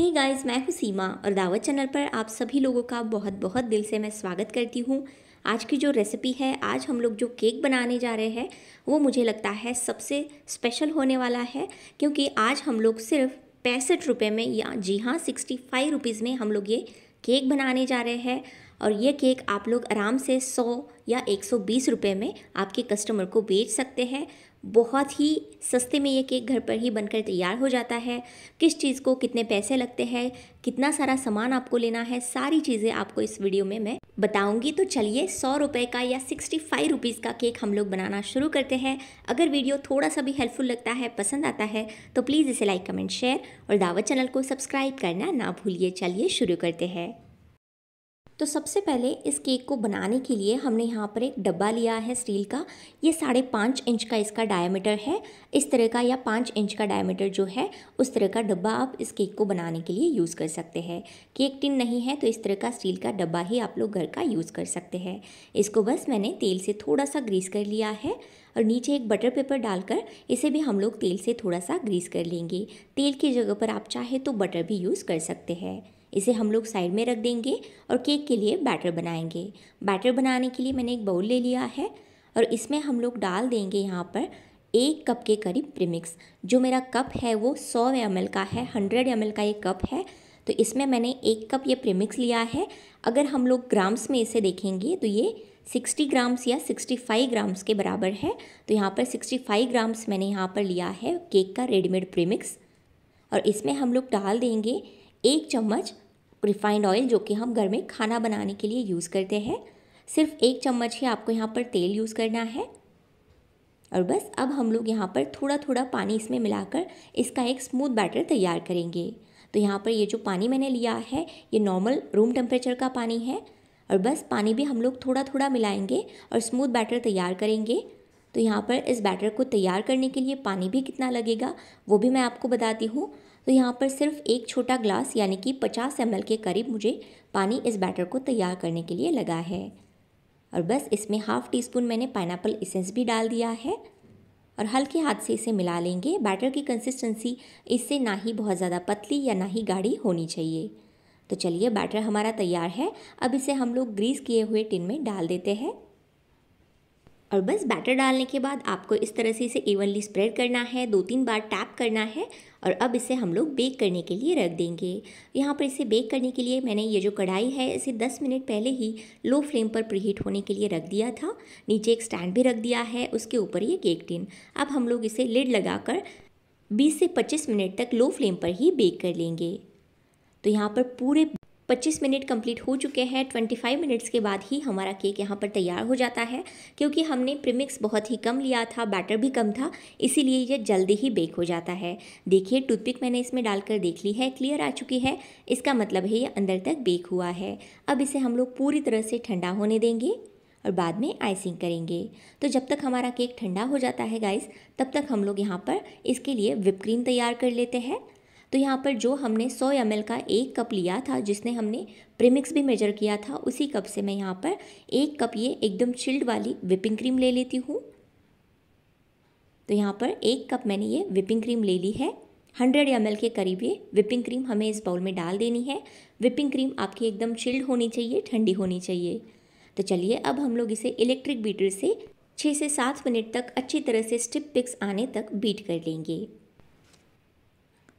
hey guys मैं हूँ सीमा और दावत चैनल पर आप सभी लोगों का बहुत बहुत दिल से मैं स्वागत करती हूँ आज की जो रेसिपी है आज हम लोग जो केक बनाने जा रहे हैं वो मुझे लगता है सबसे स्पेशल होने वाला है क्योंकि आज हम लोग सिर्फ पैंसठ रुपये में या जी हाँ सिक्सटी फाइव रुपीज़ में हम लोग ये केक बनाने जा रहे हैं और ये केक आप लोग आराम से सौ या एक सौ में आपके कस्टमर को बेच सकते हैं बहुत ही सस्ते में ये केक घर पर ही बनकर तैयार हो जाता है किस चीज़ को कितने पैसे लगते हैं कितना सारा सामान आपको लेना है सारी चीज़ें आपको इस वीडियो में मैं बताऊंगी तो चलिए सौ रुपये का या सिक्सटी फाइव रुपीज़ का केक हम लोग बनाना शुरू करते हैं अगर वीडियो थोड़ा सा भी हेल्पफुल लगता है पसंद आता है तो प्लीज़ इसे लाइक कमेंट शेयर और दावत चैनल को सब्सक्राइब करना ना भूलिए चलिए शुरू करते हैं तो सबसे पहले इस केक को बनाने के लिए हमने यहाँ पर एक डब्बा लिया है स्टील का ये साढ़े पाँच इंच का इसका डायमीटर है इस तरह का या पाँच इंच का डायमीटर जो है उस तरह का डब्बा आप इस केक को बनाने के लिए यूज़ कर सकते हैं केक टिन नहीं है तो इस तरह का स्टील का डब्बा ही आप लोग घर का यूज़ कर सकते हैं इसको बस मैंने तेल से थोड़ा सा ग्रीस कर लिया है और नीचे एक बटर पेपर डालकर इसे भी हम लोग तेल से थोड़ा सा ग्रीस कर लेंगे तेल की जगह पर आप चाहे तो बटर भी यूज़ कर सकते हैं इसे हम लोग साइड में रख देंगे और केक के लिए बैटर बनाएंगे बैटर बनाने के लिए मैंने एक बाउल ले लिया है और इसमें हम लोग डाल देंगे यहाँ पर एक कप के करीब प्रीमिक्स जो मेरा कप है वो सौ एम का है हंड्रेड एम का ये कप है तो इसमें मैंने एक कप ये प्रीमिक्स लिया है अगर हम लोग ग्राम्स में इसे देखेंगे तो ये सिक्सटी ग्राम्स या सिक्सटी फाइव ग्राम्स के बराबर है तो यहाँ पर सिक्सटी फाइव ग्राम्स मैंने यहाँ पर लिया है केक का रेडीमेड प्रीमिक्स और इसमें हम लोग डाल देंगे एक चम्मच रिफाइंड ऑयल जो कि हम घर में खाना बनाने के लिए यूज़ करते हैं सिर्फ एक चम्मच ही आपको यहाँ पर तेल यूज़ करना है और बस अब हम लोग यहाँ पर थोड़ा थोड़ा पानी इसमें मिलाकर इसका एक स्मूथ बैटर तैयार करेंगे तो यहाँ पर ये जो पानी मैंने लिया है ये नॉर्मल रूम टेम्परेचर का पानी है और बस पानी भी हम लोग थोड़ा थोड़ा मिलाएंगे और स्मूथ बैटर तैयार करेंगे तो यहाँ पर इस बैटर को तैयार करने के लिए पानी भी कितना लगेगा वो भी मैं आपको बताती हूँ तो यहाँ पर सिर्फ एक छोटा ग्लास यानी कि 50 एम के करीब मुझे पानी इस बैटर को तैयार करने के लिए लगा है और बस इसमें हाफ़ टी स्पून मैंने पाइनएप्पल इसेंस भी डाल दिया है और हल्के हाथ से इसे मिला लेंगे बैटर की कंसिस्टेंसी इससे ना ही बहुत ज़्यादा पतली या ना ही गाढ़ी होनी चाहिए तो चलिए बैटर हमारा तैयार है अब इसे हम लोग ग्रीस किए हुए टिन में डाल देते हैं और बस बैटर डालने के बाद आपको इस तरह से इसे इवनली स्प्रेड करना है दो तीन बार टैप करना है और अब इसे हम लोग बेक करने के लिए रख देंगे यहाँ पर इसे बेक करने के लिए मैंने ये जो कढ़ाई है इसे 10 मिनट पहले ही लो फ्लेम पर प्रीहीट होने के लिए रख दिया था नीचे एक स्टैंड भी रख दिया है उसके ऊपर ये केक टिन अब हम लोग इसे लिड लगा कर से पच्चीस मिनट तक लो फ्लेम पर ही बेक कर लेंगे तो यहाँ पर पूरे 25 मिनट कंप्लीट हो चुके हैं 25 मिनट्स के बाद ही हमारा केक यहाँ पर तैयार हो जाता है क्योंकि हमने प्रीमिक्स बहुत ही कम लिया था बैटर भी कम था इसीलिए ये जल्दी ही बेक हो जाता है देखिए टूथपिक मैंने इसमें डालकर देख ली है क्लियर आ चुकी है इसका मतलब है ये अंदर तक बेक हुआ है अब इसे हम लोग पूरी तरह से ठंडा होने देंगे और बाद में आइसिंग करेंगे तो जब तक हमारा केक ठंडा हो जाता है गाइस तब तक हम लोग यहाँ पर इसके लिए विप क्रीम तैयार कर लेते हैं तो यहाँ पर जो हमने 100 एम का एक कप लिया था जिसने हमने प्रीमिक्स भी मेजर किया था उसी कप से मैं यहाँ पर एक कप ये एकदम चिल्ड वाली विपिंग क्रीम ले लेती हूँ तो यहाँ पर एक कप मैंने ये विपिंग क्रीम ले ली है हंड्रेड एम के करीब ये विपिंग क्रीम हमें इस बाउल में डाल देनी है विपिंग क्रीम आपकी एकदम चिल्ड होनी चाहिए ठंडी होनी चाहिए तो चलिए अब हम लोग इसे इलेक्ट्रिक बीटर से छः से सात मिनट तक अच्छी तरह से स्टिप पिक्स आने तक बीट कर लेंगे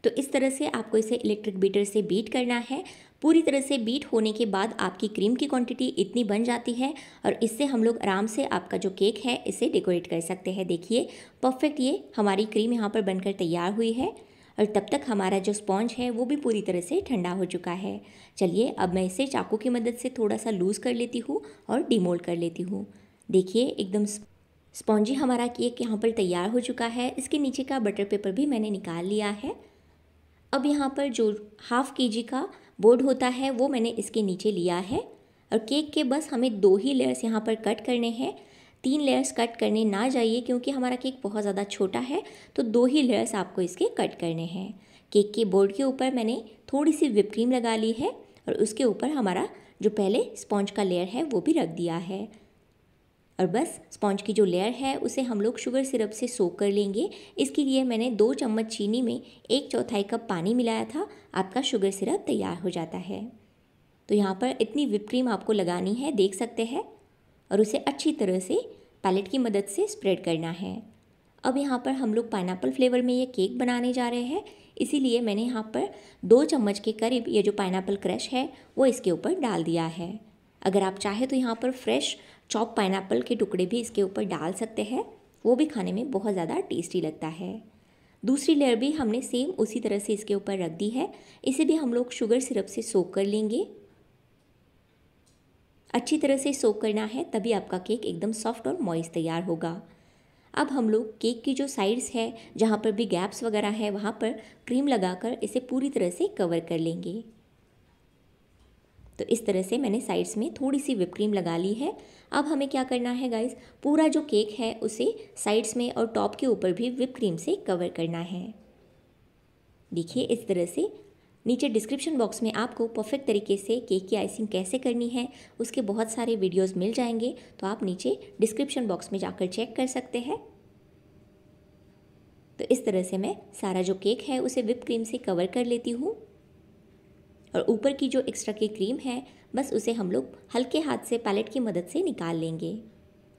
तो इस तरह से आपको इसे इलेक्ट्रिक बीटर से बीट करना है पूरी तरह से बीट होने के बाद आपकी क्रीम की क्वांटिटी इतनी बन जाती है और इससे हम लोग आराम से आपका जो केक है इसे डेकोरेट कर सकते हैं देखिए परफेक्ट ये हमारी क्रीम यहाँ पर बनकर तैयार हुई है और तब तक हमारा जो स्पॉन्ज है वो भी पूरी तरह से ठंडा हो चुका है चलिए अब मैं इसे चाकू की मदद से थोड़ा सा लूज़ कर लेती हूँ और डिमोल्ड कर लेती हूँ देखिए एकदम स्पॉन्जी हमारा केक यहाँ पर तैयार हो चुका है इसके नीचे का बटर पेपर भी मैंने निकाल लिया है अब यहाँ पर जो हाफ़ के जी का बोर्ड होता है वो मैंने इसके नीचे लिया है और केक के बस हमें दो ही लेयर्स यहाँ पर कट करने हैं तीन लेयर्स कट करने ना जाइए क्योंकि हमारा केक बहुत ज़्यादा छोटा है तो दो ही लेयर्स आपको इसके कट करने हैं केक के बोर्ड के ऊपर मैंने थोड़ी सी विप क्रीम लगा ली है और उसके ऊपर हमारा जो पहले स्पॉन्ज का लेयर है वो भी रख दिया है और बस स्पॉन्ज की जो लेयर है उसे हम लोग शुगर सिरप से सोक कर लेंगे इसके लिए मैंने दो चम्मच चीनी में एक चौथाई कप पानी मिलाया था आपका शुगर सिरप तैयार हो जाता है तो यहाँ पर इतनी विप क्रीम आपको लगानी है देख सकते हैं और उसे अच्छी तरह से पैलेट की मदद से स्प्रेड करना है अब यहाँ पर हम लोग पाइनएप्पल फ्लेवर में ये केक बनाने जा रहे हैं इसीलिए मैंने यहाँ पर दो चम्मच के करीब ये जो पाइनएप्पल क्रश है वो इसके ऊपर डाल दिया है अगर आप चाहे तो यहाँ पर फ्रेश चॉप पाइनएप्पल के टुकड़े भी इसके ऊपर डाल सकते हैं वो भी खाने में बहुत ज़्यादा टेस्टी लगता है दूसरी लेयर भी हमने सेम उसी तरह से इसके ऊपर रख दी है इसे भी हम लोग शुगर सिरप से सोक कर लेंगे अच्छी तरह से सोक करना है तभी आपका केक एकदम सॉफ्ट और मॉइस्ट तैयार होगा अब हम लोग केक की जो साइड्स है जहाँ पर भी गैप्स वगैरह है वहाँ पर क्रीम लगाकर इसे पूरी तरह से कवर कर लेंगे तो इस तरह से मैंने साइड्स में थोड़ी सी विप क्रीम लगा ली है अब हमें क्या करना है गाइस पूरा जो केक है उसे साइड्स में और टॉप के ऊपर भी विप क्रीम से कवर करना है देखिए इस तरह से नीचे डिस्क्रिप्शन बॉक्स में आपको परफेक्ट तरीके से केक की आइसिंग कैसे करनी है उसके बहुत सारे वीडियोज़ मिल जाएंगे तो आप नीचे डिस्क्रिप्शन बॉक्स में जाकर चेक कर सकते हैं तो इस तरह से मैं सारा जो केक है उसे विप क्रीम से कवर कर लेती हूँ और ऊपर की जो एक्स्ट्रा की क्रीम है बस उसे हम लोग हल्के हाथ से पैलेट की मदद से निकाल लेंगे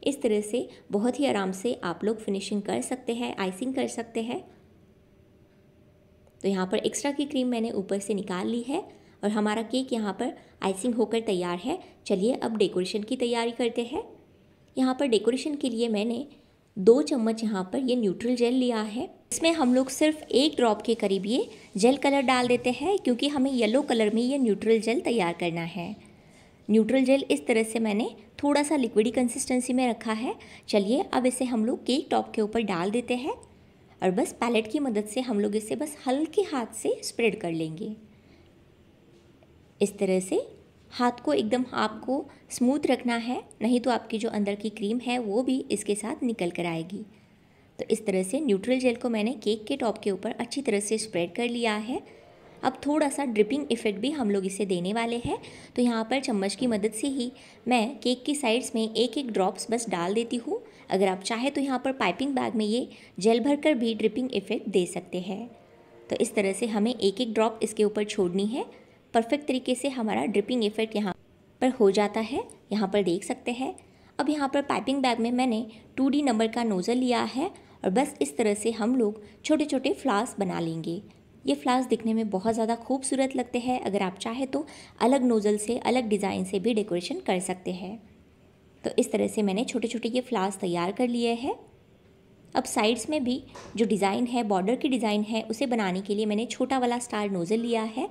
इस तरह से बहुत ही आराम से आप लोग फिनिशिंग कर सकते हैं आइसिंग कर सकते हैं तो यहाँ पर एक्स्ट्रा की क्रीम मैंने ऊपर से निकाल ली है और हमारा केक यहाँ पर आइसिंग होकर तैयार है चलिए अब डेकोरेशन की तैयारी करते हैं यहाँ पर डेकोरेशन के लिए मैंने दो चम्मच यहाँ पर ये न्यूट्रल जेल लिया है इसमें हम लोग सिर्फ एक ड्रॉप के करीब ये जेल कलर डाल देते हैं क्योंकि हमें येलो कलर में ये न्यूट्रल जेल तैयार करना है न्यूट्रल जेल इस तरह से मैंने थोड़ा सा लिक्विडी कंसिस्टेंसी में रखा है चलिए अब इसे हम लोग केक टॉप के ऊपर डाल देते हैं और बस पैलेट की मदद से हम लोग इसे बस हल्के हाथ से स्प्रेड कर लेंगे इस तरह से हाथ को एकदम आपको स्मूथ रखना है नहीं तो आपकी जो अंदर की क्रीम है वो भी इसके साथ निकल कर आएगी तो इस तरह से न्यूट्रल जेल को मैंने केक के टॉप के ऊपर अच्छी तरह से स्प्रेड कर लिया है अब थोड़ा सा ड्रिपिंग इफ़ेक्ट भी हम लोग इसे देने वाले हैं तो यहाँ पर चम्मच की मदद से ही मैं केक की साइड्स में एक एक ड्रॉप्स बस डाल देती हूँ अगर आप चाहें तो यहाँ पर पाइपिंग बैग में ये जेल भरकर भी ड्रिपिंग इफ़ेक्ट दे सकते हैं तो इस तरह से हमें एक एक ड्रॉप इसके ऊपर छोड़नी है परफेक्ट तरीके से हमारा ड्रिपिंग इफ़ेक्ट यहाँ पर हो जाता है यहाँ पर देख सकते हैं अब यहाँ पर पाइपिंग बैग में मैंने टू नंबर का नोज़ल लिया है और बस इस तरह से हम लोग छोटे छोटे फ्लावर्स बना लेंगे ये फ्लावर्स दिखने में बहुत ज़्यादा खूबसूरत लगते हैं अगर आप चाहें तो अलग नोज़ल से अलग डिज़ाइन से भी डेकोरेशन कर सकते हैं तो इस तरह से मैंने छोटे छोटे ये फ्लावर्स तैयार कर लिए हैं अब साइड्स में भी जो डिज़ाइन है बॉर्डर की डिज़ाइन है उसे बनाने के लिए मैंने छोटा वाला स्टार नोज़ल लिया है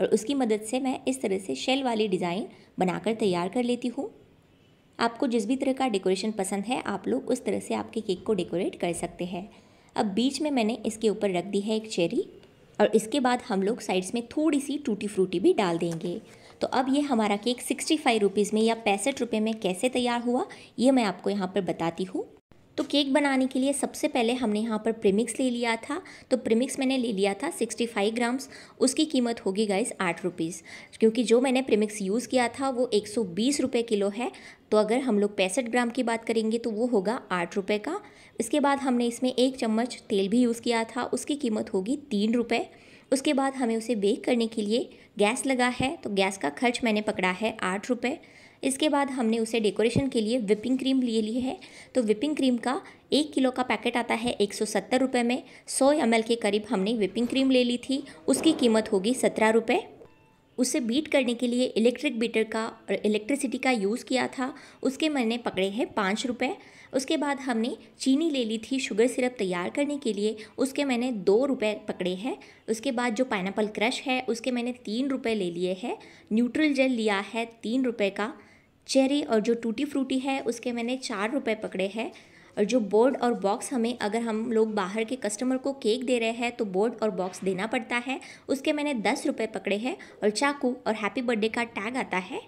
और उसकी मदद से मैं इस तरह से शेल वाली डिज़ाइन बनाकर तैयार कर लेती हूँ आपको जिस भी तरह का डेकोरेशन पसंद है आप लोग उस तरह से आपके केक को डेकोरेट कर सकते हैं अब बीच में मैंने इसके ऊपर रख दी है एक चेरी और इसके बाद हम लोग साइड्स में थोड़ी सी टूटी फ्रूटी भी डाल देंगे तो अब ये हमारा केक सिक्सटी फाइव रुपीज़ में या पैंसठ रुपये में कैसे तैयार हुआ ये मैं आपको यहाँ पर बताती हूँ तो केक बनाने के लिए सबसे पहले हमने यहाँ पर प्रीमिक्स ले लिया था तो प्रीमिक्स मैंने ले लिया था 65 ग्राम्स उसकी कीमत होगी गाइस आठ रुपीज़ क्योंकि जो मैंने प्रीमिक्स यूज़ किया था वो एक सौ रुपये किलो है तो अगर हम लोग पैंसठ ग्राम की बात करेंगे तो वो होगा आठ रुपये का इसके बाद हमने इसमें एक चम्मच तेल भी यूज़ किया था उसकी कीमत होगी तीन रुपये उसके बाद हमें उसे बेक करने के लिए गैस लगा है तो गैस का खर्च मैंने पकड़ा है आठ रुपये इसके बाद हमने उसे डेकोरेशन के लिए विपिंग क्रीम लिए ली है तो विपिंग क्रीम का एक किलो का पैकेट आता है एक सौ सत्तर रुपये में सौ एम के करीब हमने विपिंग क्रीम ले ली थी उसकी कीमत होगी सत्रह रुपये उसे बीट करने के लिए इलेक्ट्रिक बीटर का और इलेक्ट्रिसिटी का यूज़ किया था उसके मैंने पकड़े हैं पाँच रुपये उसके बाद हमने चीनी ले ली थी शुगर सिरप तैयार करने के लिए उसके मैंने दो रुपये पकड़े हैं उसके बाद जो पाइनएप्पल क्रश है उसके मैंने तीन रुपये ले लिए हैं न्यूट्रल जेल लिया है तीन रुपये का चेरी और जो टूटी फ्रूटी है उसके मैंने चार रुपये पकड़े हैं और जो बोर्ड और बॉक्स हमें अगर हम लोग बाहर के कस्टमर को केक दे रहे हैं तो बोर्ड और बॉक्स देना पड़ता है उसके मैंने दस रुपये पकड़े हैं और चाकू और हैप्पी बर्थडे का टैग आता है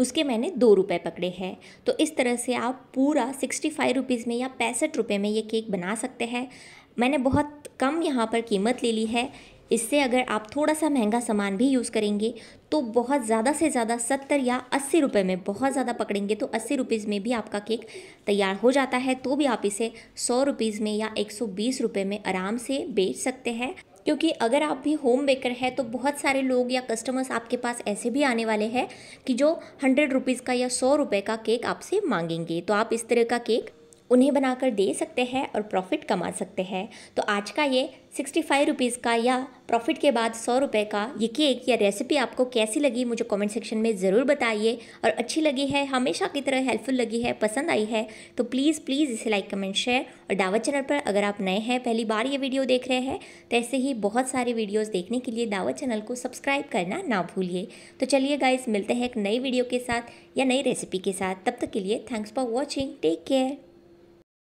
उसके मैंने दो रुपये पकड़े हैं तो इस तरह से आप पूरा सिक्सटी फाइव रुपीज़ में या पैंसठ रुपये में ये केक बना सकते हैं मैंने बहुत कम यहाँ पर कीमत ले ली है इससे अगर आप थोड़ा सा महंगा सामान भी यूज़ करेंगे तो बहुत ज़्यादा से ज़्यादा सत्तर या अस्सी रुपये में बहुत ज़्यादा पकड़ेंगे तो अस्सी रुपीज़ में भी आपका केक तैयार हो जाता है तो भी आप इसे सौ रुपीज़ में या एक सौ बीस रुपये में आराम से बेच सकते हैं क्योंकि अगर आप भी होम बेकर हैं तो बहुत सारे लोग या कस्टमर्स आपके पास ऐसे भी आने वाले हैं कि जो हंड्रेड रुपीज़ का या सौ रुपये का केक आपसे मांगेंगे तो आप इस तरह का केक उन्हें बनाकर दे सकते हैं और प्रॉफिट कमा सकते हैं तो आज का ये सिक्सटी फाइव रुपीज़ का या प्रॉफिट के बाद सौ रुपये का ये केक या रेसिपी आपको कैसी लगी मुझे कमेंट सेक्शन में ज़रूर बताइए और अच्छी लगी है हमेशा की तरह हेल्पफुल लगी है पसंद आई है तो प्लीज़ प्लीज़ इसे लाइक कमेंट शेयर और दावत चैनल पर अगर आप नए हैं पहली बार ये वीडियो देख रहे हैं तो ऐसे ही बहुत सारे वीडियोज़ देखने के लिए दावत चैनल को सब्सक्राइब करना ना भूलिए तो चलिए गाइज मिलते हैं एक नई वीडियो के साथ या नई रेसिपी के साथ तब तक के लिए thanks for watching take care